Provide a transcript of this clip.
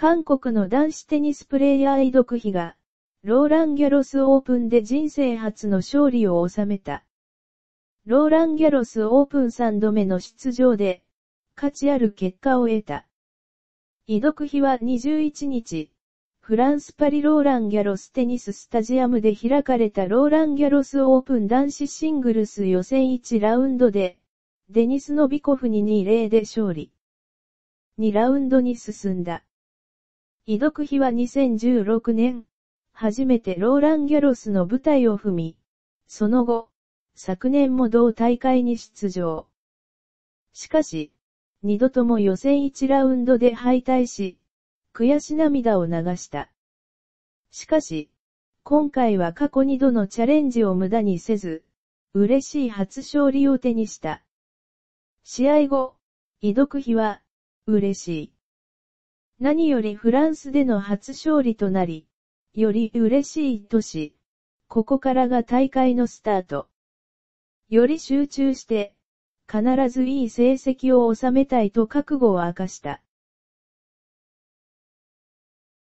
韓国の男子テニスプレーヤーイ読費が、ローラン・ギャロスオープンで人生初の勝利を収めた。ローラン・ギャロスオープン3度目の出場で、価値ある結果を得た。イ読費は21日、フランスパリローラン・ギャロステニススタジアムで開かれたローラン・ギャロスオープン男子シングルス予選1ラウンドで、デニス・ノビコフに2-0で勝利。2ラウンドに進んだ。遺読碑は2016年、初めてローラン・ギャロスの舞台を踏み、その後、昨年も同大会に出場。しかし、二度とも予選1ラウンドで敗退し、悔し涙を流した。しかし、今回は過去2度のチャレンジを無駄にせず、嬉しい初勝利を手にした。試合後、遺読碑は、嬉しい。何よりフランスでの初勝利となり、より嬉しいとし、ここからが大会のスタート。より集中して、必ずいい成績を収めたいと覚悟を明かした。